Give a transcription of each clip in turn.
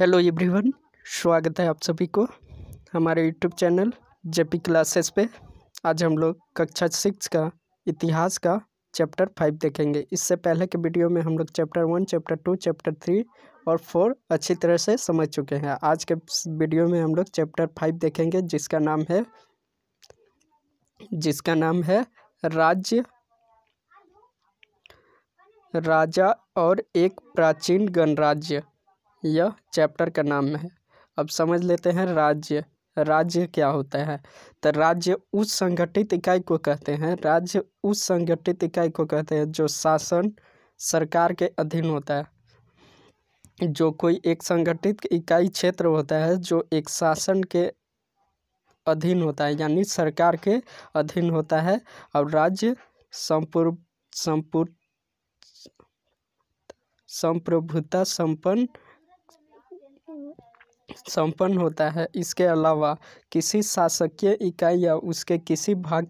hello everyone स्वागत है आप सभी को हमारे यूट्यूब चैनल जेपी क्लासेस पे आज हम लोग कक्षा सिक्स का इतिहास का चैप्टर फाइव देखेंगे इससे पहले के वीडियो में हम लोग chapter one chapter two chapter three और फोर अच्छी तरह से समझ चुके हैं आज के वीडियो में हम लोग चैप्टर फाइव देखेंगे जिसका नाम है जिसका नाम है राज्य राजा और एक प्राचीन गणराज्य यह चैप्टर का नाम है अब समझ लेते हैं राज्य राज्य क्या होता है तो राज्य उस संगठित इकाई को कहते हैं राज्य उस संगठित इकाई को कहते हैं जो शासन सरकार के अधीन होता है जो कोई एक संगठित इकाई क्षेत्र होता है जो एक शासन के अधीन होता है यानी सरकार के अधीन होता है और राज्य संपूर्ण संपूर्ण संप्रभुता संपन्न संपन्न होता है इसके अलावा किसी शासकीय इकाई या उसके किसी भाग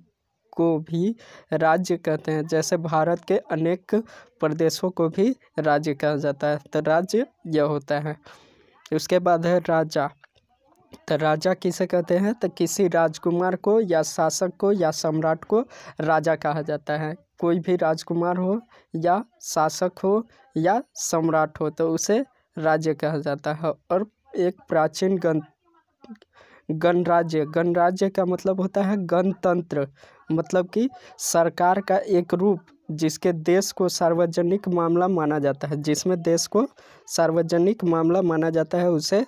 को भी राज्य कहते हैं जैसे भारत के अनेक प्रदेशों को भी राज्य कहा जाता है तो राज्य यह होता है उसके बाद है राजा तो राजा किसे कहते हैं तो किसी राजकुमार को या शासक को या सम्राट को राजा कहा जाता है कोई भी राजकुमार हो या शासक हो या सम्राट हो तो उसे राज्य कहा जाता है और एक प्राचीन गण गणराज्य गणराज्य का मतलब होता है गणतंत्र मतलब कि सरकार का एक रूप जिसके देश को सार्वजनिक मामला माना जाता है जिसमें देश को सार्वजनिक मामला माना जाता है उसे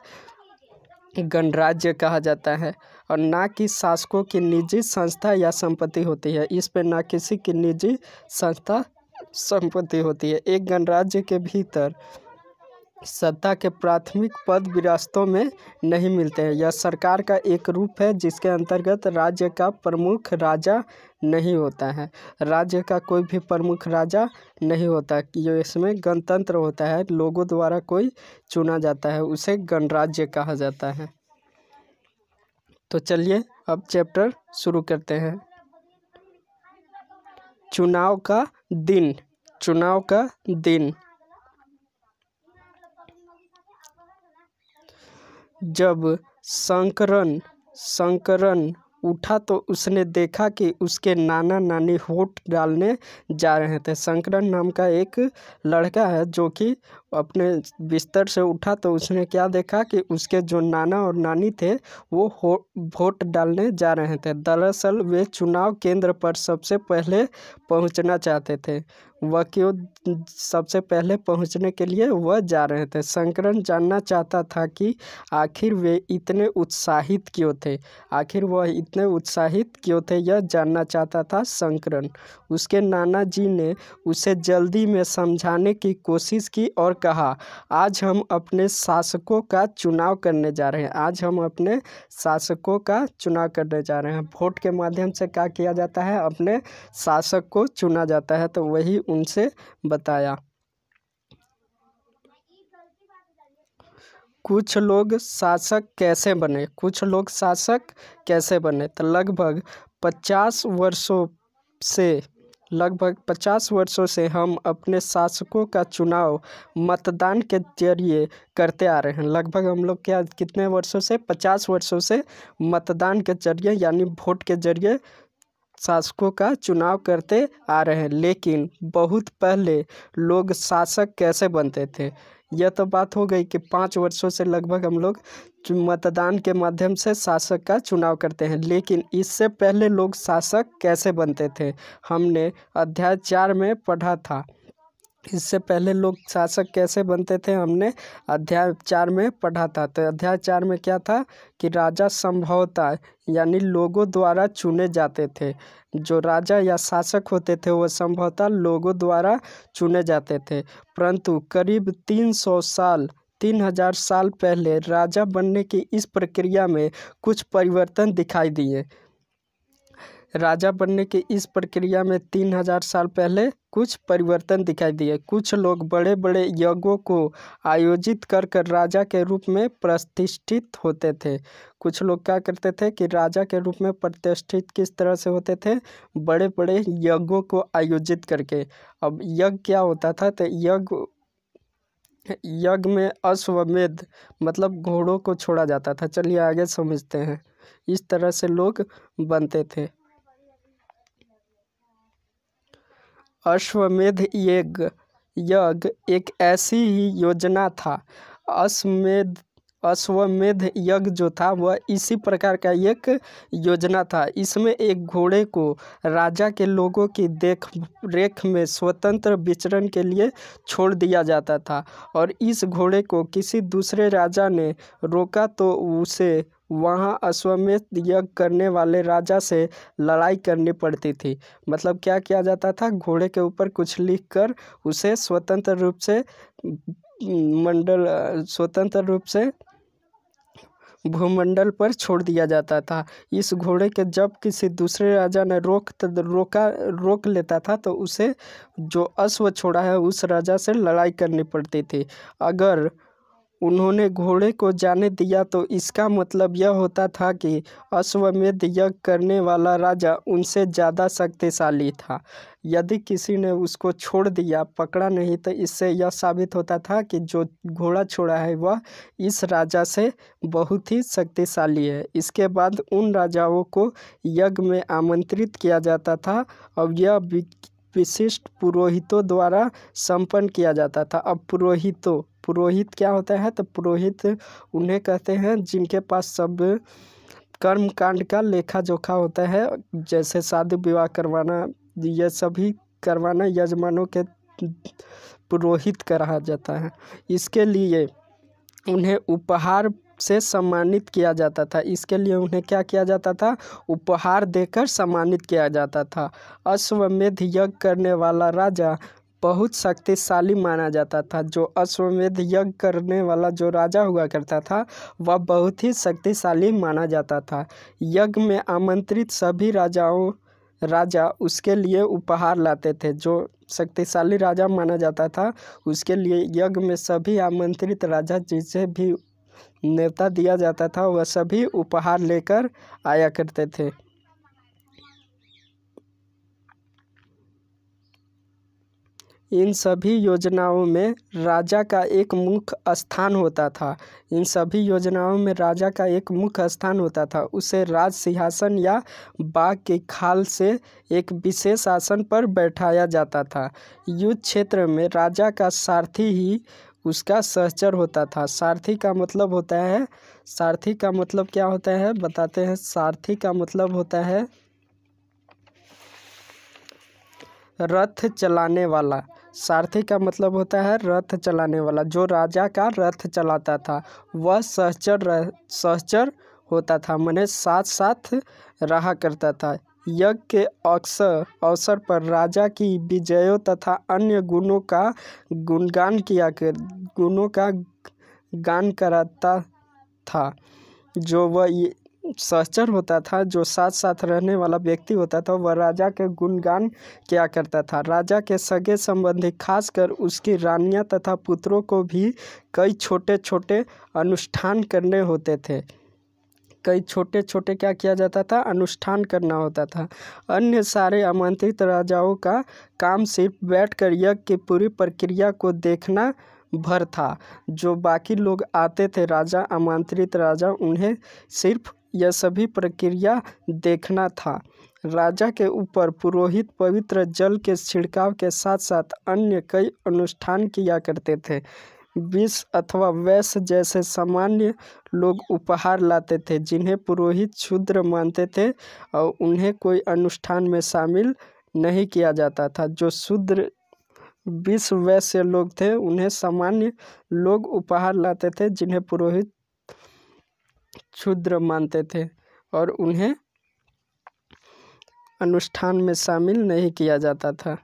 गणराज्य कहा जाता है और ना कि शासकों की निजी संस्था या संपत्ति होती है इस पर ना किसी की निजी संस्था संपत्ति होती है एक गणराज्य के भीतर सत्ता के प्राथमिक पद विरासतों में नहीं मिलते हैं यह सरकार का एक रूप है जिसके अंतर्गत राज्य का प्रमुख राजा नहीं होता है राज्य का कोई भी प्रमुख राजा नहीं होता जो इसमें गणतंत्र होता है लोगों द्वारा कोई चुना जाता है उसे गणराज्य कहा जाता है तो चलिए अब चैप्टर शुरू करते हैं चुनाव का दिन चुनाव का दिन जब शंकरन शंकरन उठा तो उसने देखा कि उसके नाना नानी होठ डालने जा रहे थे शंकरन नाम का एक लड़का है जो कि अपने बिस्तर से उठा तो उसने क्या देखा कि उसके जो नाना और नानी थे वो हो वोट डालने जा रहे थे दरअसल वे चुनाव केंद्र पर सबसे पहले पहुंचना चाहते थे वह क्यों सबसे पहले पहुंचने के लिए वह जा रहे थे संकरण जानना चाहता था कि आखिर वे इतने उत्साहित क्यों थे आखिर वह इतने उत्साहित क्यों थे यह जानना चाहता था संकरण उसके नाना जी ने उसे जल्दी में समझाने की कोशिश की और कहा आज हम अपने शासकों का चुनाव करने जा रहे हैं आज हम अपने शासकों का चुनाव करने जा रहे हैं वोट के माध्यम से क्या किया जाता है अपने शासक को चुना जाता है तो वही उनसे बताया कुछ लोग शासक कैसे बने कुछ लोग शासक कैसे बने तो लगभग पचास वर्षों से लगभग पचास वर्षों से हम अपने शासकों का चुनाव मतदान के ज़रिए करते आ रहे हैं लगभग हम लोग क्या कितने वर्षों से पचास वर्षों से मतदान के ज़रिए यानी वोट के ज़रिए शासकों का चुनाव करते आ रहे हैं लेकिन बहुत पहले लोग शासक कैसे बनते थे यह तो बात हो गई कि पाँच वर्षों से लगभग हम लोग मतदान के माध्यम से शासक का चुनाव करते हैं लेकिन इससे पहले लोग शासक कैसे बनते थे हमने अध्याय चार में पढ़ा था इससे पहले लोग शासक कैसे बनते थे हमने अध्याय चार में पढ़ा था तो अध्याय चार में क्या था कि राजा संभवता यानी लोगों द्वारा चुने जाते थे जो राजा या शासक होते थे वह संभवतः लोगों द्वारा चुने जाते थे परंतु करीब तीन सौ साल तीन हजार साल पहले राजा बनने की इस प्रक्रिया में कुछ परिवर्तन दिखाई दिए राजा बनने की इस प्रक्रिया में तीन हजार साल पहले कुछ परिवर्तन दिखाई दिए कुछ लोग बड़े बड़े यज्ञों को आयोजित कर कर राजा के रूप में प्रतिष्ठित होते थे कुछ लोग क्या करते थे कि राजा के रूप में प्रतिष्ठित किस तरह से होते थे बड़े बड़े यज्ञों को आयोजित करके अब यज्ञ क्या होता था तो यज्ञ यज्ञ में अश्वमेध मतलब घोड़ों को छोड़ा जाता था चलिए आगे समझते हैं इस तरह से लोग बनते थे अश्वमेध यज्ञ यज्ञ एक ऐसी ही योजना था अश्वमेध अश्वमेध यज्ञ जो था वह इसी प्रकार का एक योजना था इसमें एक घोड़े को राजा के लोगों की देख रेख में स्वतंत्र विचरण के लिए छोड़ दिया जाता था और इस घोड़े को किसी दूसरे राजा ने रोका तो उसे वहाँ अश्वमेध यज्ञ करने वाले राजा से लड़ाई करनी पड़ती थी मतलब क्या किया जाता था घोड़े के ऊपर कुछ लिख कर उसे स्वतंत्र रूप से मंडल स्वतंत्र रूप से भूमंडल पर छोड़ दिया जाता था इस घोड़े के जब किसी दूसरे राजा ने रोक रोका रोक लेता था तो उसे जो अश्व छोड़ा है उस राजा से लड़ाई करनी पड़ती थी अगर उन्होंने घोड़े को जाने दिया तो इसका मतलब यह होता था कि अश्वमेध यज्ञ करने वाला राजा उनसे ज़्यादा शक्तिशाली था यदि किसी ने उसको छोड़ दिया पकड़ा नहीं तो इससे यह साबित होता था कि जो घोड़ा छोड़ा है वह इस राजा से बहुत ही शक्तिशाली है इसके बाद उन राजाओं को यज्ञ में आमंत्रित किया जाता था और यह विशिष्ट पुरोहितों द्वारा संपन्न किया जाता था अब पुरोहितों पुरोहित क्या होता है तो पुरोहित उन्हें कहते हैं जिनके पास सब कर्म कांड का लेखा जोखा होता है जैसे शादी विवाह करवाना यह सभी करवाना यजमानों के पुरोहित करा जाता है इसके लिए उन्हें उपहार से सम्मानित किया जाता था इसके लिए उन्हें क्या किया जाता था उपहार देकर सम्मानित किया जाता था अश्वमेध यज्ञ करने वाला राजा बहुत शक्तिशाली माना जाता था जो अश्वमेध यज्ञ करने वाला जो राजा हुआ करता था वह बहुत ही शक्तिशाली माना जाता था यज्ञ में आमंत्रित सभी राजाओं राजा उसके लिए उपहार लाते थे जो शक्तिशाली राजा माना जाता था उसके लिए यज्ञ में सभी आमंत्रित राजा जिसे भी नेता दिया जाता था वह सभी उपहार लेकर आया करते थे इन सभी योजनाओं में राजा का एक मुख्य स्थान होता था इन सभी योजनाओं में राजा का एक मुख्य स्थान होता था उसे राज सिंहासन या बाघ के खाल से एक विशेष आसन पर बैठाया जाता था युद्ध क्षेत्र में राजा का सारथी ही उसका सहचर होता था सारथी का मतलब होता है सारथी का मतलब क्या होता है बताते हैं सारथी का मतलब होता है रथ चलाने वाला सारथी का मतलब होता है रथ चलाने वाला जो राजा का रथ चलाता था वह सहचर सहचर होता था मैंने साथ साथ रहा करता था यज्ञ के अवसर अवसर पर राजा की विजयों तथा अन्य गुणों का गुणगान किया कर गुणों का गान कराता था जो वह सहचर होता था जो साथ साथ रहने वाला व्यक्ति होता था वह राजा के गुणगान किया करता था राजा के सगे संबंधी खासकर उसकी रानियां तथा पुत्रों को भी कई छोटे छोटे अनुष्ठान करने होते थे कई छोटे छोटे क्या किया जाता था अनुष्ठान करना होता था अन्य सारे आमंत्रित राजाओं का काम सिर्फ बैठकर यज्ञ की पूरी प्रक्रिया को देखना भर था जो बाकी लोग आते थे राजा आमंत्रित राजा उन्हें सिर्फ यह सभी प्रक्रिया देखना था राजा के ऊपर पुरोहित पवित्र जल के छिड़काव के साथ साथ अन्य कई अनुष्ठान किया करते थे विष अथवा वैश्य जैसे सामान्य लोग उपहार लाते थे जिन्हें पुरोहित क्षुद्र मानते थे और उन्हें कोई अनुष्ठान में शामिल नहीं किया जाता था जो शूद्र विश्व वैश्य लोग थे उन्हें सामान्य लोग उपहार लाते थे जिन्हें पुरोहित क्षुद्र मानते थे और उन्हें अनुष्ठान में शामिल नहीं किया जाता था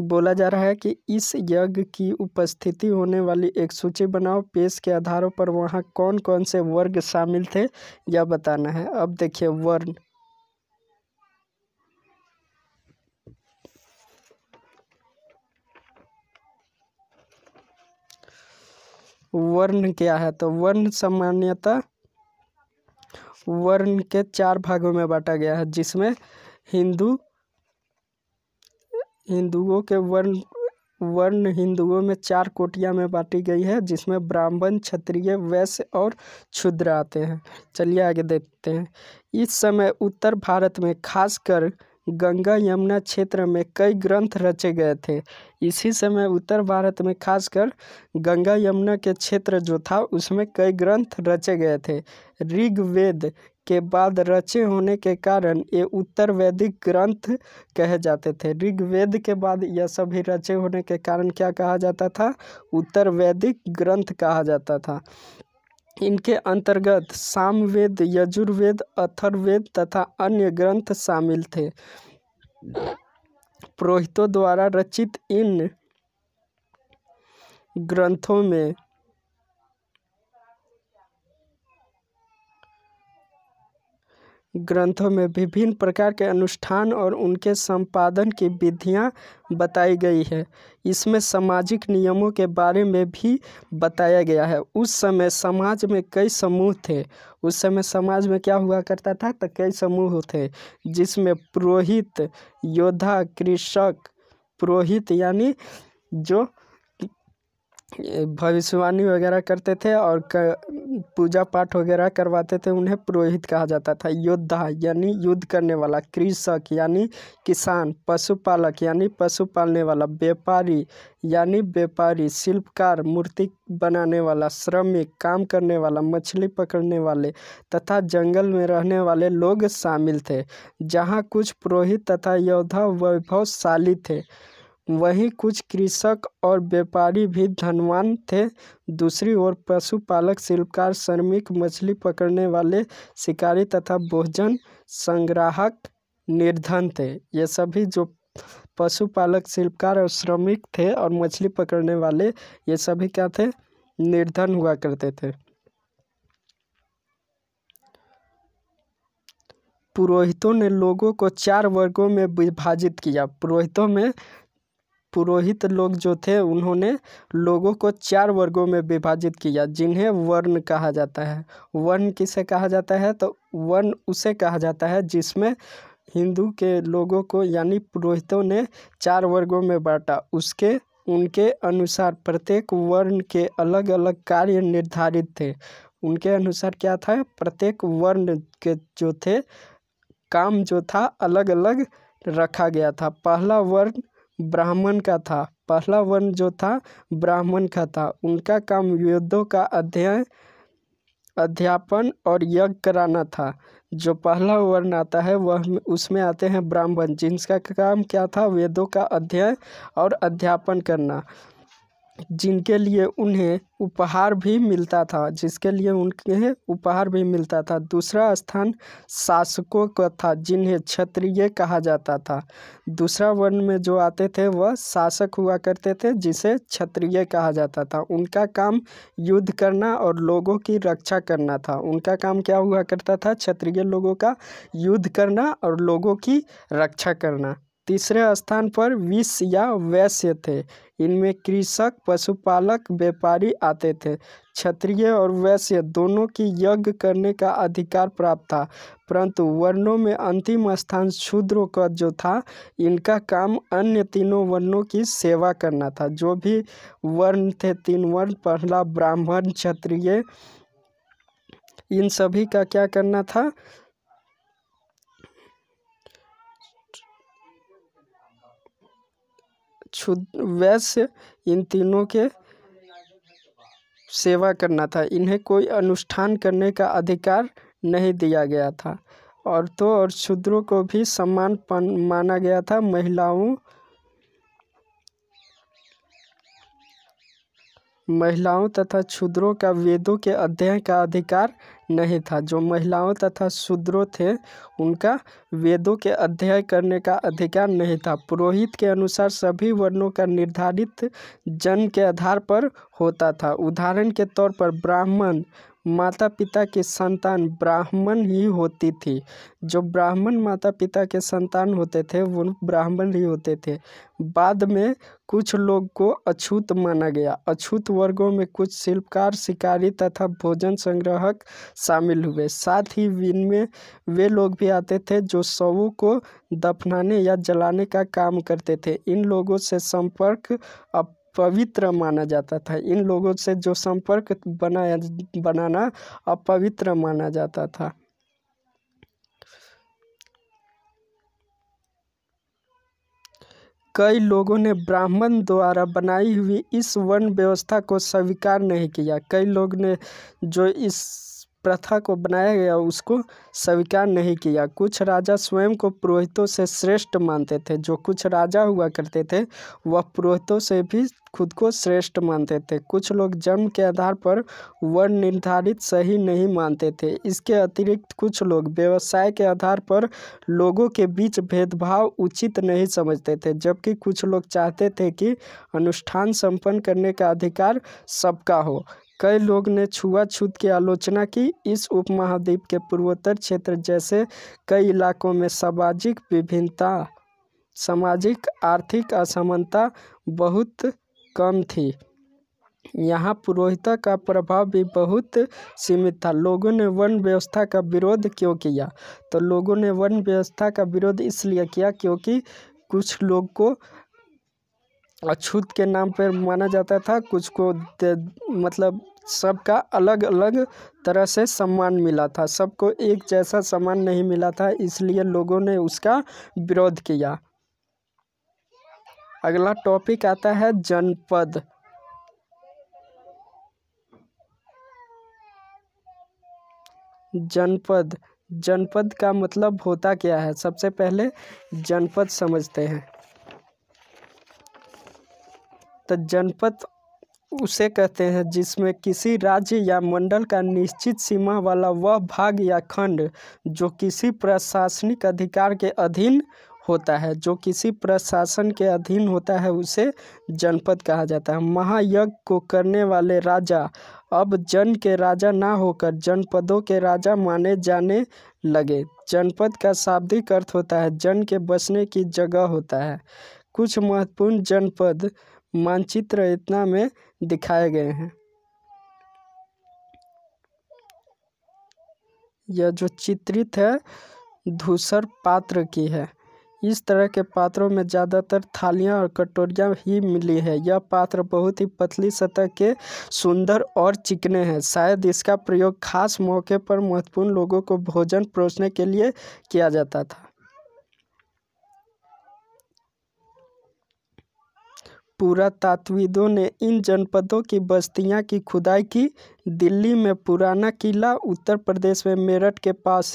बोला जा रहा है कि इस यज्ञ की उपस्थिति होने वाली एक सूची बनाओ पेश के आधारों पर वहाँ कौन कौन से वर्ग शामिल थे यह बताना है अब देखिए वर्ण वर्ण क्या है तो वर्ण सामान्यता वर्ण के चार भागों में बांटा गया है जिसमें हिंदू हिंदुओं के वर्ण वर्ण हिंदुओं में चार कोटियां में बांटी गई है जिसमें ब्राह्मण क्षत्रिय वैश्य और क्षुद्र आते हैं चलिए आगे देखते हैं इस समय उत्तर भारत में खासकर गंगा यमुना क्षेत्र में कई ग्रंथ रचे गए थे इसी समय उत्तर भारत में खासकर गंगा यमुना के क्षेत्र जो था उसमें कई ग्रंथ रचे गए थे ऋग्वेद के बाद रचे होने के कारण ये उत्तर वैदिक ग्रंथ कहे जाते थे ऋग्वेद के बाद यह सभी रचे होने के कारण क्या कहा जाता था उत्तर वैदिक ग्रंथ कहा जाता था इनके अंतर्गत सामवेद यजुर्वेद अथर्वेद तथा अन्य ग्रंथ शामिल थे पुरोहितों द्वारा रचित इन ग्रंथों में ग्रंथों में विभिन्न प्रकार के अनुष्ठान और उनके संपादन की विधियाँ बताई गई है इसमें सामाजिक नियमों के बारे में भी बताया गया है उस समय समाज में कई समूह थे उस समय समाज में क्या हुआ करता था तो कई समूह थे जिसमें पुरोहित योद्धा कृषक पुरोहित यानी जो भविष्यवाणी वगैरह करते थे और पूजा पाठ वगैरह करवाते थे उन्हें पुरोहित कहा जाता था योद्धा यानी युद्ध करने वाला कृषक यानी किसान पशुपालक यानी पशु पालने वाला व्यापारी यानी व्यापारी शिल्पकार मूर्ति बनाने वाला श्रमिक काम करने वाला मछली पकड़ने वाले तथा जंगल में रहने वाले लोग शामिल थे जहाँ कुछ पुरोहित तथा योद्धा वैभवशाली थे वहीं कुछ कृषक और व्यापारी भी धनवान थे दूसरी ओर पशुपालक शिल्पकार श्रमिक मछली पकड़ने वाले शिकारी तथा भोजन संग्राहक निर्धन थे ये सभी जो पशुपालक शिल्पकार और श्रमिक थे और मछली पकड़ने वाले ये सभी क्या थे निर्धन हुआ करते थे पुरोहितों ने लोगों को चार वर्गों में विभाजित किया पुरोहितों में पुरोहित लोग जो थे उन्होंने लोगों को चार वर्गों में विभाजित किया जिन्हें वर्ण कहा जाता है वर्ण किसे कहा जाता है तो वर्ण उसे कहा जाता है जिसमें हिंदू के लोगों को यानी पुरोहितों ने चार वर्गों में बांटा उसके उनके अनुसार प्रत्येक वर्ण के अलग अलग कार्य निर्धारित थे उनके अनुसार क्या था प्रत्येक वर्ण के जो थे काम जो था अलग अलग रखा गया था पहला वर्ण ब्राह्मण का था पहला वर्ण जो था ब्राह्मण का था उनका काम वेदों का अध्ययन अध्यापन और यज्ञ कराना था जो पहला वर्ण आता है वह उसमें आते हैं ब्राह्मण जिनका काम क्या था वेदों का अध्ययन और अध्यापन करना जिनके लिए उन्हें उपहार भी मिलता था जिसके लिए उनके उपहार भी मिलता था दूसरा स्थान शासकों का था जिन्हें क्षत्रिय कहा जाता था दूसरा वर्ण में जो आते थे वह शासक हुआ करते थे जिसे क्षत्रिय कहा जाता था उनका काम युद्ध करना और लोगों की रक्षा करना था उनका काम क्या हुआ करता था क्षत्रिय लोगों का युद्ध करना और लोगों की रक्षा करना तीसरे स्थान पर विष या वैश्य थे इनमें कृषक पशुपालक व्यापारी आते थे क्षत्रिय और वैश्य दोनों की यज्ञ करने का अधिकार प्राप्त था परंतु वर्णों में अंतिम स्थान शूद्रों का जो था इनका काम अन्य तीनों वर्णों की सेवा करना था जो भी वर्ण थे तीन वर्ण पहला ब्राह्मण क्षत्रिय इन सभी का क्या करना था क्षुद्र वैश्य इन तीनों के सेवा करना था इन्हें कोई अनुष्ठान करने का अधिकार नहीं दिया गया था औरतों और शूद्रों को भी सम्मान माना गया था महिलाओं महिलाओं तथा क्षुद्रों का वेदों के अध्ययन का अधिकार नहीं था जो महिलाओं तथा शूद्रो थे उनका वेदों के अध्ययन करने का अधिकार नहीं था पुरोहित के अनुसार सभी वर्णों का निर्धारित जन्म के आधार पर होता था उदाहरण के तौर पर ब्राह्मण माता पिता की संतान ब्राह्मण ही होती थी जो ब्राह्मण माता पिता के संतान होते थे वो ब्राह्मण ही होते थे बाद में कुछ लोग को अछूत माना गया अछूत वर्गों में कुछ शिल्पकार शिकारी तथा भोजन संग्राहक शामिल हुए साथ ही विन में वे लोग भी आते थे जो शवों को दफनाने या जलाने का काम करते थे इन लोगों से संपर्क अप पवित्र माना जाता था इन लोगों से जो संपर्क बनाया बनाना अपवित्र माना जाता था कई लोगों ने ब्राह्मण द्वारा बनाई हुई इस वन व्यवस्था को स्वीकार नहीं किया कई लोग ने जो इस प्रथा को बनाया गया उसको स्वीकार नहीं किया कुछ राजा स्वयं को पुरोहितों से श्रेष्ठ मानते थे जो कुछ राजा हुआ करते थे वह पुरोहितों से भी खुद को श्रेष्ठ मानते थे कुछ लोग जन्म के आधार पर वर्ण निर्धारित सही नहीं मानते थे इसके अतिरिक्त कुछ लोग व्यवसाय के आधार पर लोगों के बीच भेदभाव उचित नहीं समझते थे जबकि कुछ लोग चाहते थे कि अनुष्ठान संपन्न करने का अधिकार सबका हो कई लोग ने छुआछूत की आलोचना की इस उपमहाद्वीप के पूर्वोत्तर क्षेत्र जैसे कई इलाकों में सामाजिक विभिन्नता सामाजिक आर्थिक असमानता बहुत कम थी यहाँ पुरोहिता का प्रभाव भी बहुत सीमित था लोगों ने वन व्यवस्था का विरोध क्यों किया तो लोगों ने वन व्यवस्था का विरोध इसलिए किया क्योंकि कुछ लोग को अछूत के नाम पर माना जाता था कुछ को मतलब सबका अलग अलग तरह से सम्मान मिला था सबको एक जैसा सम्मान नहीं मिला था इसलिए लोगों ने उसका विरोध किया अगला टॉपिक आता है जनपद जनपद जनपद का मतलब होता क्या है सबसे पहले जनपद समझते हैं तो जनपद उसे कहते हैं जिसमें किसी राज्य या मंडल का निश्चित सीमा वाला वह भाग या खंड जो किसी प्रशासनिक अधिकार के अधीन होता है जो किसी प्रशासन के अधीन होता है उसे जनपद कहा जाता है महायज्ञ को करने वाले राजा अब जन के राजा ना होकर जनपदों के राजा माने जाने लगे जनपद का शाब्दिक अर्थ होता है जन के बसने की जगह होता है कुछ महत्वपूर्ण जनपद मानचित्र इतना में दिखाए गए हैं यह जो चित्रित है धूसर पात्र की है इस तरह के पात्रों में ज़्यादातर थालियाँ और कटोरियाँ ही मिली है यह पात्र बहुत ही पतली सतह के सुंदर और चिकने हैं शायद इसका प्रयोग खास मौके पर महत्वपूर्ण लोगों को भोजन परोसने के लिए किया जाता था पुरातत्वविदों ने इन जनपदों की बस्तियाँ की खुदाई की दिल्ली में पुराना किला उत्तर प्रदेश में मेरठ के पास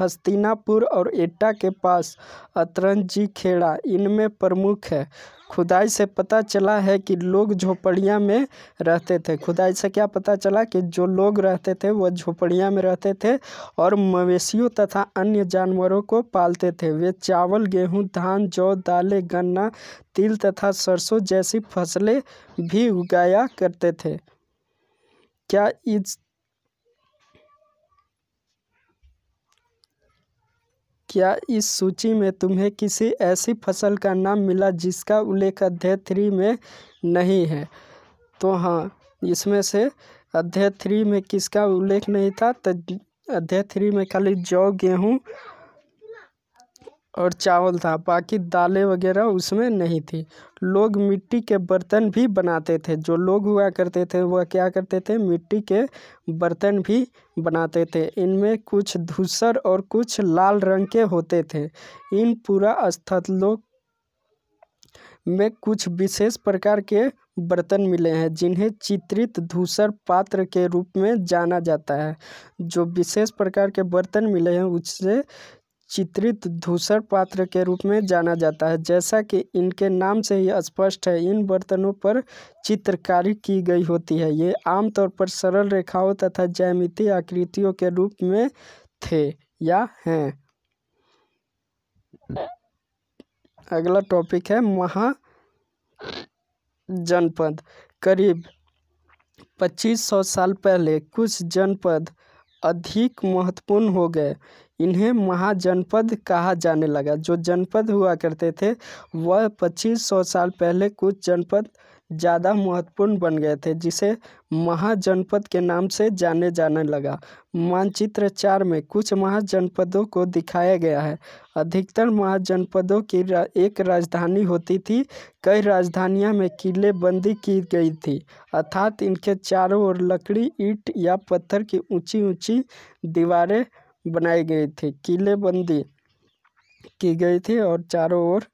हस्तिनापुर और एटा के पास अतरंजी खेड़ा इनमें प्रमुख है खुदाई से पता चला है कि लोग झोपड़ियाँ में रहते थे खुदाई से क्या पता चला कि जो लोग रहते थे वह झोपड़ियाँ में रहते थे और मवेशियों तथा अन्य जानवरों को पालते थे वे चावल गेहूं धान जौ दालें गन्ना तिल तथा सरसों जैसी फसलें भी उगाया करते थे क्या इस क्या इस सूची में तुम्हें किसी ऐसी फसल का नाम मिला जिसका उल्लेख अध्याय थ्री में नहीं है तो हाँ इसमें से अध्याय थ्री में किसका उल्लेख नहीं था तो अध्याय थ्री में खाली जौ गेहूँ और चावल था बाकी दालें वगैरह उसमें नहीं थी लोग मिट्टी के बर्तन भी बनाते थे जो लोग हुआ करते थे वह क्या करते थे मिट्टी के बर्तन भी बनाते थे इनमें कुछ धूसर और कुछ लाल रंग के होते थे इन पूरा स्थलों में कुछ विशेष प्रकार के बर्तन मिले हैं जिन्हें चित्रित धूसर पात्र के रूप में जाना जाता है जो विशेष प्रकार के बर्तन मिले हैं उससे चित्रित धूसर पात्र के रूप में जाना जाता है जैसा कि इनके नाम से ही स्पष्ट है इन बर्तनों पर चित्रकारी की गई होती है ये आमतौर पर सरल रेखाओं तथा ज्यामितीय आकृतियों के रूप में थे या हैं अगला टॉपिक है महा जनपद करीब पच्चीस सौ साल पहले कुछ जनपद अधिक महत्वपूर्ण हो गए इन्हें महाजनपद कहा जाने लगा जो जनपद हुआ करते थे वह पच्चीस सौ साल पहले कुछ जनपद ज़्यादा महत्वपूर्ण बन गए थे जिसे महाजनपद के नाम से जाने जाने लगा मानचित्र चार में कुछ महाजनपदों को दिखाया गया है अधिकतर महाजनपदों की रा, एक राजधानी होती थी कई राजधानियां में किले बंदी की गई थी अर्थात इनके चारों ओर लकड़ी ईट या पत्थर की ऊंची ऊंची दीवारें बनाए गए थे किलेबंदी की गई थी और चारों ओर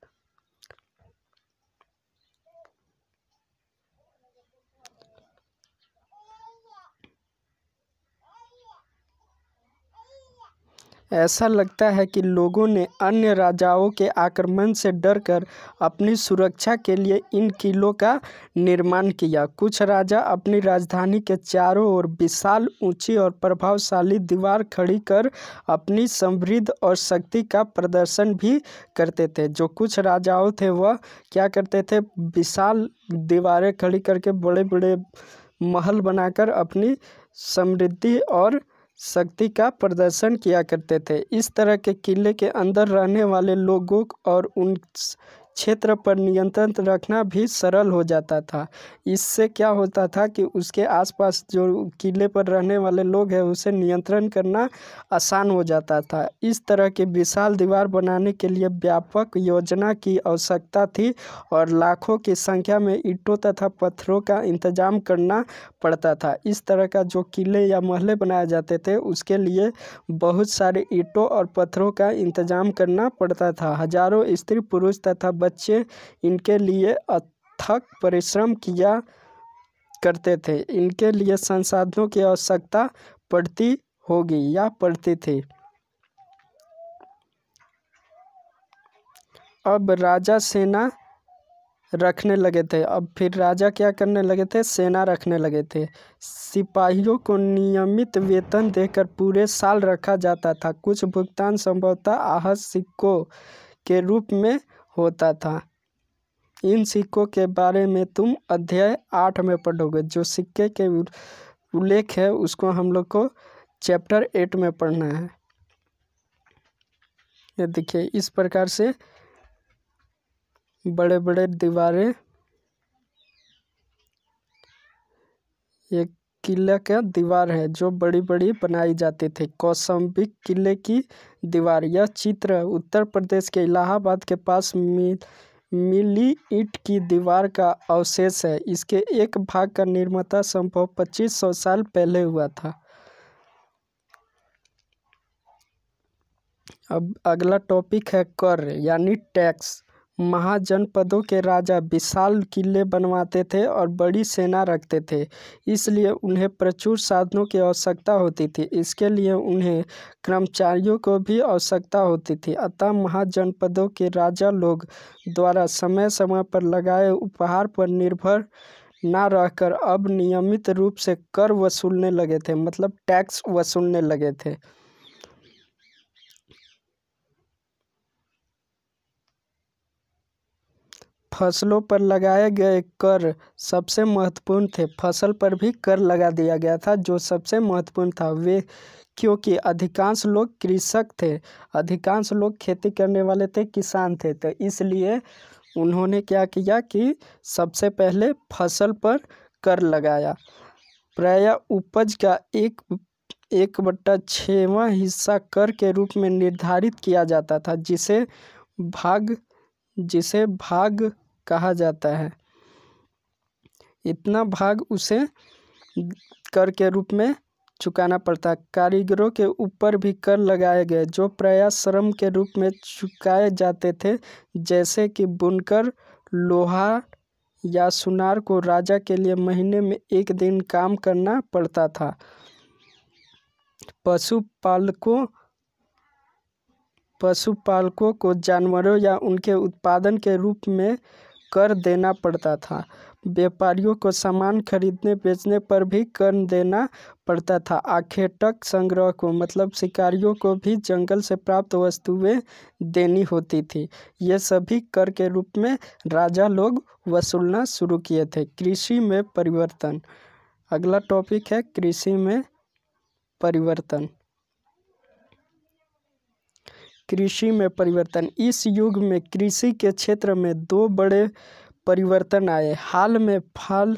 ऐसा लगता है कि लोगों ने अन्य राजाओं के आक्रमण से डरकर अपनी सुरक्षा के लिए इन किलों का निर्माण किया कुछ राजा अपनी राजधानी के चारों ओर विशाल ऊंची और प्रभावशाली दीवार खड़ी कर अपनी समृद्ध और शक्ति का प्रदर्शन भी करते थे जो कुछ राजाओं थे वह क्या करते थे विशाल दीवारें खड़ी करके बड़े बड़े महल बनाकर अपनी समृद्धि और शक्ति का प्रदर्शन किया करते थे इस तरह के किले के अंदर रहने वाले लोगों और उन क्षेत्र पर नियंत्रण रखना भी सरल हो जाता था इससे क्या होता था कि उसके आसपास जो किले पर रहने वाले लोग हैं उसे नियंत्रण करना आसान हो जाता था इस तरह के विशाल दीवार बनाने के लिए व्यापक योजना की आवश्यकता थी और लाखों की संख्या में ईंटों तथा पत्थरों का इंतजाम करना पड़ता था इस तरह का जो किले या महले बनाए जाते थे उसके लिए बहुत सारे ईंटों और पत्थरों का इंतजाम करना पड़ता था हजारों स्त्री पुरुष तथा बच्चे इनके लिए अथक परिश्रम किया करते थे इनके लिए संसाधनों की आवश्यकता पड़ती होगी या पड़ती थी अब राजा सेना रखने लगे थे अब फिर राजा क्या करने लगे थे सेना रखने लगे थे सिपाहियों को नियमित वेतन देकर पूरे साल रखा जाता था कुछ भुगतान संभवतः आह सिक्कों के रूप में होता था इन सिक्कों के बारे में तुम अध्याय आठ में पढ़ोगे जो सिक्के के उल्लेख है उसको हम लोग को चैप्टर एट में पढ़ना है ये देखिए इस प्रकार से बड़े बड़े दीवारें एक किले का दीवार है जो बड़ी बड़ी बनाई जाती थी कौसम्बी किले की दीवार यह चित्र उत्तर प्रदेश के इलाहाबाद के पास मिल मिली ईट की दीवार का अवशेष है इसके एक भाग का निर्माता संभव पच्चीस सौ साल पहले हुआ था अब अगला टॉपिक है कर यानी टैक्स महाजनपदों के राजा विशाल किले बनवाते थे और बड़ी सेना रखते थे इसलिए उन्हें प्रचुर साधनों की आवश्यकता होती थी इसके लिए उन्हें कर्मचारियों को भी आवश्यकता होती थी अतः महाजनपदों के राजा लोग द्वारा समय समय पर लगाए उपहार पर निर्भर ना रहकर अब नियमित रूप से कर वसूलने लगे थे मतलब टैक्स वसूलने लगे थे फसलों पर लगाए गए कर सबसे महत्वपूर्ण थे फसल पर भी कर लगा दिया गया था जो सबसे महत्वपूर्ण था वे क्योंकि अधिकांश लोग कृषक थे अधिकांश लोग खेती करने वाले थे किसान थे तो इसलिए उन्होंने क्या किया कि सबसे पहले फसल पर कर लगाया प्रायः उपज का एक एक बट्टा छवा हिस्सा कर के रूप में निर्धारित किया जाता था जिसे भाग जिसे भाग कहा जाता है इतना भाग उसे कर के रूप में चुकाना पड़ता कारीगरों के ऊपर भी कर लगाए गए जो प्रयास श्रम के रूप में चुकाए जाते थे जैसे कि बुनकर लोहा या सुनार को राजा के लिए महीने में एक दिन काम करना पड़ता था पशुपालकों पशुपालकों को जानवरों या उनके उत्पादन के रूप में कर देना पड़ता था व्यापारियों को सामान खरीदने बेचने पर भी कर देना पड़ता था आखेटक संग्रह को मतलब शिकारियों को भी जंगल से प्राप्त वस्तुएं देनी होती थी ये सभी कर के रूप में राजा लोग वसूलना शुरू किए थे कृषि में परिवर्तन अगला टॉपिक है कृषि में परिवर्तन कृषि में परिवर्तन इस युग में कृषि के क्षेत्र में दो बड़े परिवर्तन आए हाल में फल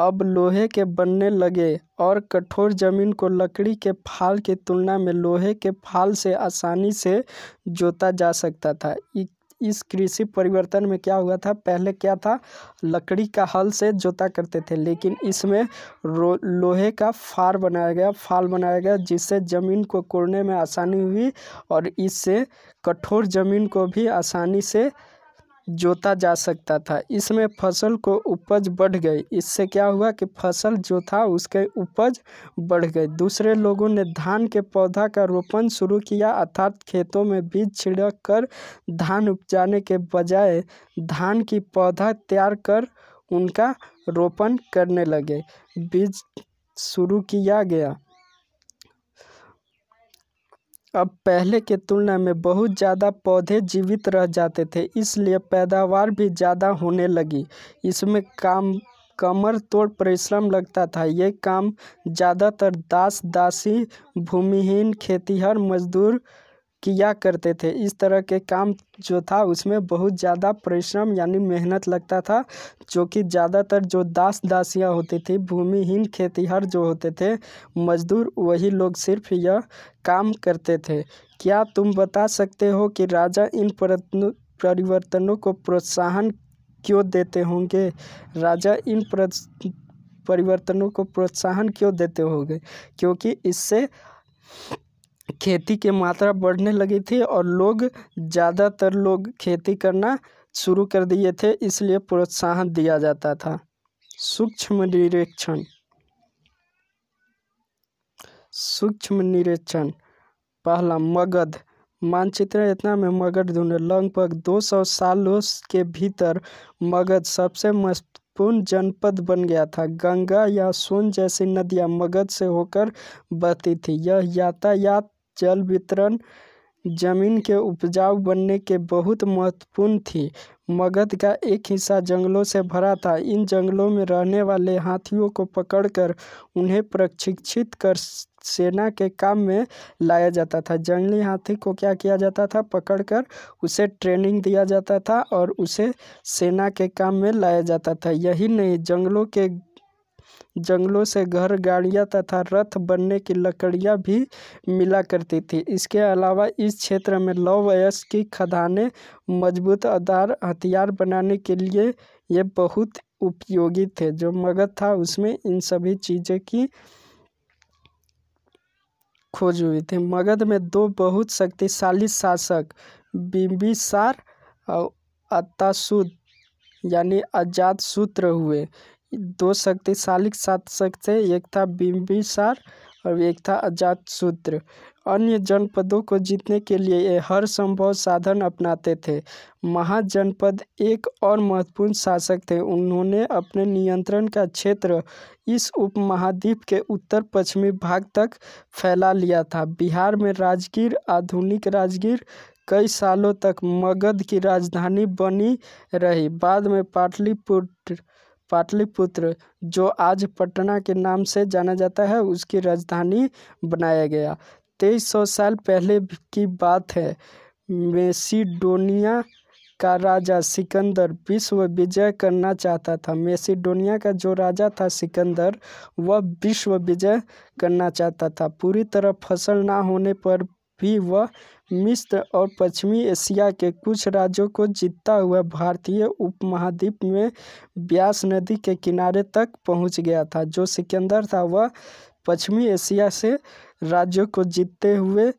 अब लोहे के बनने लगे और कठोर जमीन को लकड़ी के फाल की तुलना में लोहे के फाल से आसानी से जोता जा सकता था इस कृषि परिवर्तन में क्या हुआ था पहले क्या था लकड़ी का हल से जोता करते थे लेकिन इसमें लोहे का फार बनाया गया फाल बनाया गया जिससे ज़मीन को कोड़ने में आसानी हुई और इससे कठोर ज़मीन को भी आसानी से जोता जा सकता था इसमें फसल को उपज बढ़ गई इससे क्या हुआ कि फसल जो था उसके उपज बढ़ गई दूसरे लोगों ने धान के पौधा का रोपण शुरू किया अर्थात खेतों में बीज छिड़क कर धान उपजाने के बजाय धान की पौधा तैयार कर उनका रोपण करने लगे बीज शुरू किया गया अब पहले के तुलना में बहुत ज़्यादा पौधे जीवित रह जाते थे इसलिए पैदावार भी ज़्यादा होने लगी इसमें काम कमर तोड़ परिश्रम लगता था ये काम ज़्यादातर दास दासी भूमिहीन खेतिहर मज़दूर किया करते थे इस तरह के काम जो था उसमें बहुत ज़्यादा परिश्रम यानी मेहनत लगता था जो कि ज़्यादातर जो दास दासियाँ होती थी भूमिहीन खेतीहर जो होते थे मज़दूर वही लोग सिर्फ यह काम करते थे क्या तुम बता सकते हो कि राजा इन परिवर्तनों को प्रोत्साहन क्यों देते होंगे राजा इन परिवर्तनों को प्रोत्साहन क्यों देते होंगे क्योंकि इससे खेती की मात्रा बढ़ने लगी थी और लोग ज़्यादातर लोग खेती करना शुरू कर दिए थे इसलिए प्रोत्साहन दिया जाता था सूक्ष्म निरीक्षण सूक्ष्म निरीक्षण पहला मगध मानचित्र इतना में मगध ढूंढे लगभग 200 सालों के भीतर मगध सबसे महत्वपूर्ण जनपद बन गया था गंगा या सोन जैसी नदियां मगध से होकर बहती थी यह यातायात जल वितरण जमीन के उपजाऊ बनने के बहुत महत्वपूर्ण थी मगध का एक हिस्सा जंगलों से भरा था इन जंगलों में रहने वाले हाथियों को पकड़कर उन्हें प्रशिक्षित कर सेना के काम में लाया जाता था जंगली हाथी को क्या किया जाता था पकड़कर उसे ट्रेनिंग दिया जाता था और उसे सेना के काम में लाया जाता था यही नहीं जंगलों के जंगलों से घर गाड़ियां तथा रथ बनने की लकड़ियां भी मिला करती थी इसके अलावा इस क्षेत्र में लौ वयस्क की खदानें मजबूत आधार हथियार बनाने के लिए ये बहुत उपयोगी थे जो मगध था उसमें इन सभी चीज़ों की खोज हुई थी मगध में दो बहुत शक्तिशाली शासक बिम्बिसार और अत्तासुद यानी अजात सूत्र हुए दो शक्तिशाली शासक थे एक था बिम्बिसार और एक था अजात सूत्र अन्य जनपदों को जीतने के लिए हर संभव साधन अपनाते थे महाजनपद एक और महत्वपूर्ण शासक थे उन्होंने अपने नियंत्रण का क्षेत्र इस उपमहाद्वीप के उत्तर पश्चिमी भाग तक फैला लिया था बिहार में राजगीर आधुनिक राजगीर कई सालों तक मगध की राजधानी बनी रही बाद में पाटलिपुत्र पाटलिपुत्र जो आज पटना के नाम से जाना जाता है उसकी राजधानी बनाया गया तेईस सौ साल पहले की बात है मेसिडोनिया का राजा सिकंदर विश्व विजय करना चाहता था मेसिडोनिया का जो राजा था सिकंदर वह विश्व विजय करना चाहता था पूरी तरह फसल ना होने पर भी वह मिस्र और पश्चिमी एशिया के कुछ राज्यों को जीतता हुआ भारतीय उपमहाद्वीप में ब्यास नदी के किनारे तक पहुँच गया था जो सिकंदर था वह पश्चिमी एशिया से राज्यों को जीतते हुए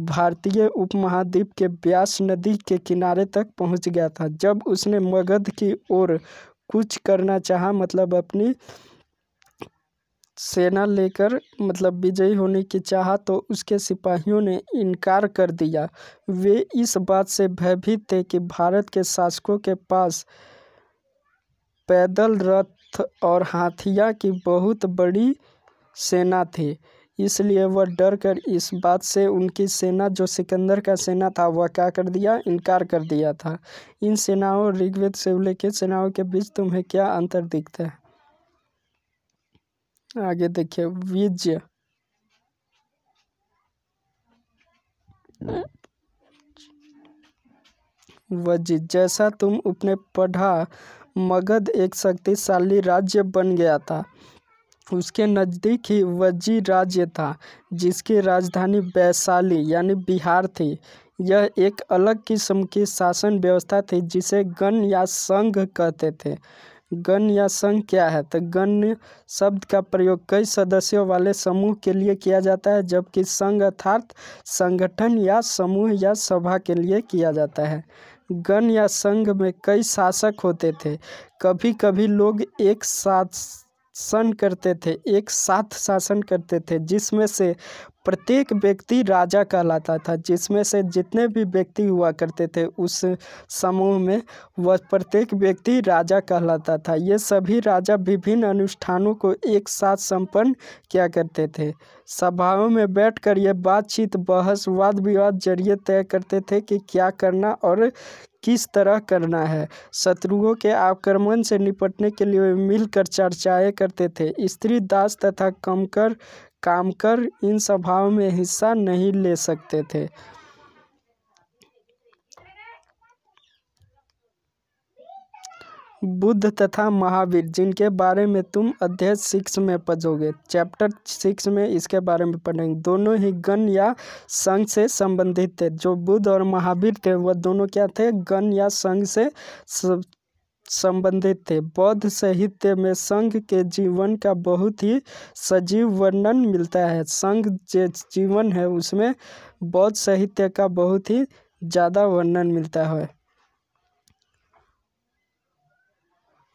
भारतीय उपमहाद्वीप के ब्यास नदी के किनारे तक पहुंच गया था जब उसने मगध की ओर कुछ करना चाहा मतलब अपनी सेना लेकर मतलब विजयी होने की चाह तो उसके सिपाहियों ने इनकार कर दिया वे इस बात से भयभीत थे कि भारत के शासकों के पास पैदल रथ और हाथिया की बहुत बड़ी सेना थी इसलिए वह डर कर इस बात से उनकी सेना जो सिकंदर का सेना था वह क्या कर दिया इनकार कर दिया था इन सेनाओं ऋग्वेद से उल्लेखित सेनाओं के बीच तुम्हें क्या अंतर दिखता है आगे देखिए विज्य वजी जैसा तुम उपने पढ़ा मगध एक शक्तिशाली राज्य बन गया था उसके नज़दीक ही वजी राज्य था जिसकी राजधानी वैशाली यानी बिहार थी यह एक अलग किस्म की शासन व्यवस्था थी जिसे गण या संघ कहते थे गण या संघ क्या है तो गण शब्द का प्रयोग कई सदस्यों वाले समूह के लिए किया जाता है जबकि संघ अर्थात संगठन या समूह या सभा के लिए किया जाता है गण या संघ में कई शासक होते थे कभी कभी लोग एक साथ शासन करते थे एक साथ शासन करते थे जिसमें से प्रत्येक व्यक्ति राजा कहलाता था जिसमें से जितने भी व्यक्ति हुआ करते थे उस समूह में वह प्रत्येक व्यक्ति राजा कहलाता था ये सभी राजा विभिन्न अनुष्ठानों को एक साथ संपन्न किया करते थे सभाओं में बैठकर ये बातचीत बहस वाद विवाद जरिए तय करते थे कि क्या करना और किस तरह करना है शत्रुओं के आक्रमण से निपटने के लिए मिलकर चर्चाएं करते थे स्त्री दास तथा कमकर कर इन सभाओं में हिस्सा नहीं ले सकते थे बुद्ध तथा महावीर जिनके बारे में तुम अध्याय सिक्स में पढ़ोगे चैप्टर सिक्स में इसके बारे में पढ़ेंगे दोनों ही गण या संघ से संबंधित थे जो बुद्ध और महावीर थे वह दोनों क्या थे गण या संघ से संबंधित थे बौद्ध साहित्य में संघ के जीवन का बहुत ही सजीव वर्णन मिलता है संघ जो जीवन है उसमें बौद्ध साहित्य का बहुत ही ज़्यादा वर्णन मिलता है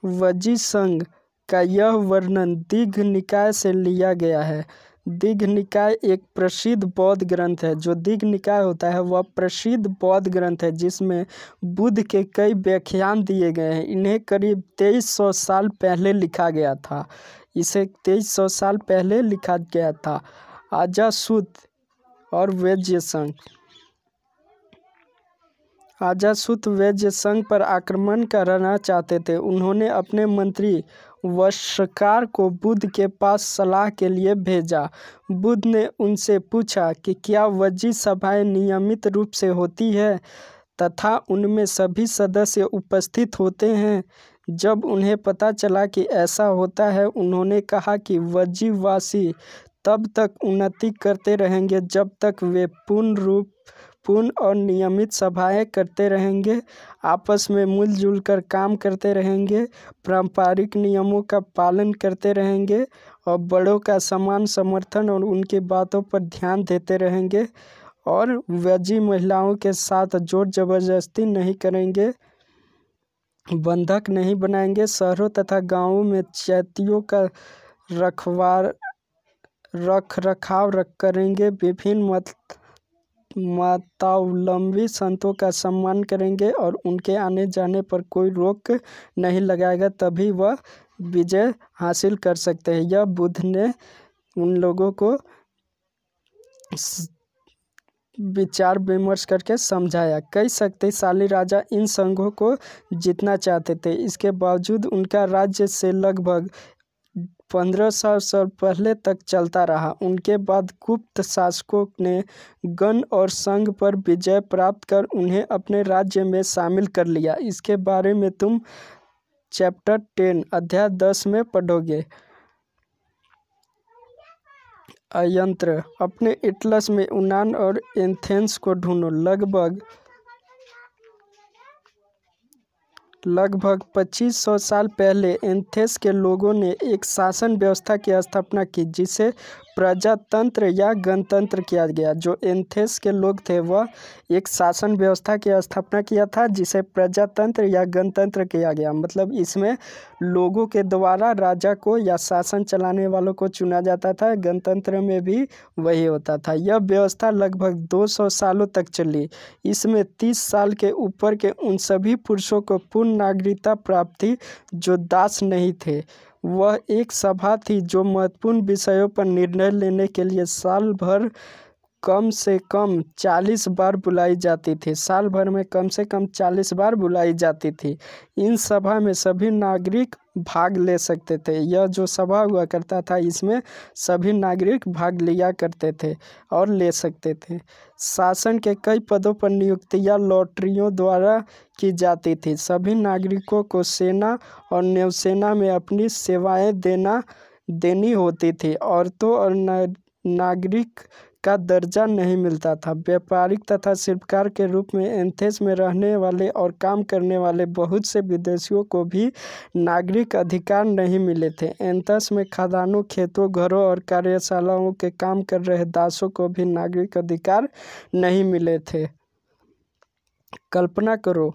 वजी संघ का यह वर्णन दीघ निकाय से लिया गया है निकाय एक प्रसिद्ध बौद्ध ग्रंथ है जो निकाय होता है वह प्रसिद्ध बौद्ध ग्रंथ है जिसमें बुद्ध के कई व्याख्यान दिए गए हैं इन्हें करीब तेईस सौ साल पहले लिखा गया था इसे तेईस सौ साल पहले लिखा गया था आजासूत और वैज्य संघ आजासूत वैज्य संघ पर आक्रमण करना चाहते थे उन्होंने अपने मंत्री वर्षकार को बुद्ध के पास सलाह के लिए भेजा बुद्ध ने उनसे पूछा कि क्या वज़ी सभाएँ नियमित रूप से होती है तथा उनमें सभी सदस्य उपस्थित होते हैं जब उन्हें पता चला कि ऐसा होता है उन्होंने कहा कि वजीवासी तब तक उन्नति करते रहेंगे जब तक वे पूर्ण रूप पूर्ण और नियमित सभाएँ करते रहेंगे आपस में मिलजुल कर काम करते रहेंगे पारंपरिक नियमों का पालन करते रहेंगे और बड़ों का समान समर्थन और उनकी बातों पर ध्यान देते रहेंगे और व्यजी महिलाओं के साथ जोर जबरदस्ती नहीं करेंगे बंधक नहीं बनाएंगे शहरों तथा गांवों में चैतियों का रखवार रख रखाव रख करेंगे विभिन्न मत मातावलंबी संतों का सम्मान करेंगे और उनके आने जाने पर कोई रोक नहीं लगाएगा तभी वह विजय हासिल कर सकते हैं यह बुद्ध ने उन लोगों को विचार विमर्श करके समझाया कई शक्तिशाली राजा इन संघों को जीतना चाहते थे इसके बावजूद उनका राज्य से लगभग पंद्रह सौ साल पहले तक चलता रहा उनके बाद गुप्त शासकों ने गण और संघ पर विजय प्राप्त कर उन्हें अपने राज्य में शामिल कर लिया इसके बारे में तुम चैप्टर टेन अध्याय दस में पढ़ोगे अयंत्र अपने इटलस में उनान और एंथेंस को ढूंढो लगभग लगभग पच्चीस सौ साल पहले एंथेस के लोगों ने एक शासन व्यवस्था की स्थापना की जिसे प्रजातंत्र या गणतंत्र किया गया जो एंथेस के लोग थे वह एक शासन व्यवस्था की स्थापना किया था जिसे प्रजातंत्र या गणतंत्र किया गया मतलब इसमें लोगों के द्वारा राजा को या शासन चलाने वालों को चुना जाता था गणतंत्र में भी वही होता था यह व्यवस्था लगभग 200 सालों तक चली इसमें 30 साल के ऊपर के उन सभी पुरुषों को पूर्ण नागरिकता प्राप्त थी जो दास नहीं थे वह एक सभा थी जो महत्वपूर्ण विषयों पर निर्णय लेने के लिए साल भर कम से कम चालीस बार बुलाई जाती थी साल भर में कम से कम चालीस बार बुलाई जाती थी इन सभा में सभी नागरिक भाग ले सकते थे यह जो सभा हुआ करता था इसमें सभी नागरिक भाग लिया करते थे और ले सकते थे शासन के कई पदों पर नियुक्तियां लॉटरियों द्वारा की जाती थी सभी नागरिकों को सेना और नौसेना में अपनी सेवाएं देना देनी होती थी औरतों और नागरिक का दर्जा नहीं मिलता था व्यापारिक तथा शिल्पकार के रूप में एंथेस में रहने वाले और काम करने वाले बहुत से विदेशियों को भी नागरिक अधिकार नहीं मिले थे एंथस में खदानों खेतों घरों और कार्यशालाओं के काम कर रहे दासों को भी नागरिक अधिकार नहीं मिले थे कल्पना करो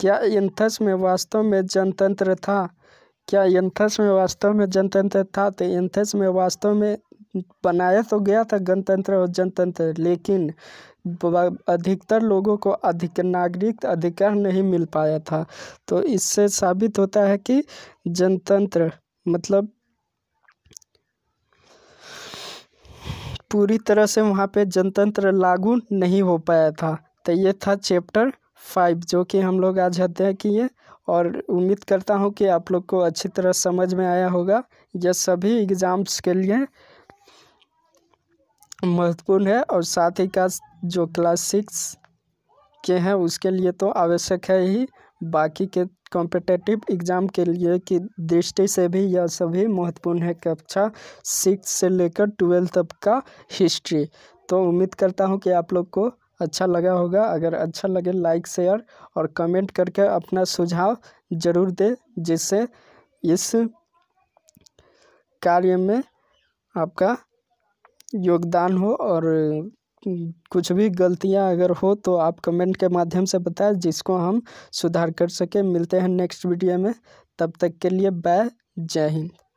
क्या एंथस में वास्तव में जनतंत्र था क्या यंथस में वास्तव में जनतंत्र था तो यंथस में वास्तव में बनाया तो गया था गणतंत्र और जनतंत्र लेकिन अधिकतर लोगों को अधिक नागरिक अधिकार नहीं मिल पाया था तो इससे साबित होता है कि जनतंत्र मतलब पूरी तरह से वहाँ पे जनतंत्र लागू नहीं हो पाया था तो ये था चैप्टर फाइव जो कि हम लोग आज अध्ययन किए और उम्मीद करता हूँ कि आप लोग को अच्छी तरह समझ में आया होगा यह सभी एग्ज़ाम्स के लिए महत्वपूर्ण है और साथ ही का जो क्लास सिक्स के हैं उसके लिए तो आवश्यक है ही बाकी के कॉम्पिटेटिव एग्ज़ाम के लिए की दृष्टि से भी यह सभी महत्वपूर्ण है कक्षा सिक्स से लेकर ट्वेल्थ तक का हिस्ट्री तो उम्मीद करता हूँ कि आप लोग को अच्छा लगा होगा अगर अच्छा लगे लाइक शेयर और कमेंट करके अपना सुझाव ज़रूर दें जिससे इस कार्य में आपका योगदान हो और कुछ भी गलतियां अगर हो तो आप कमेंट के माध्यम से बताएं जिसको हम सुधार कर सकें मिलते हैं नेक्स्ट वीडियो में तब तक के लिए बाय जय हिंद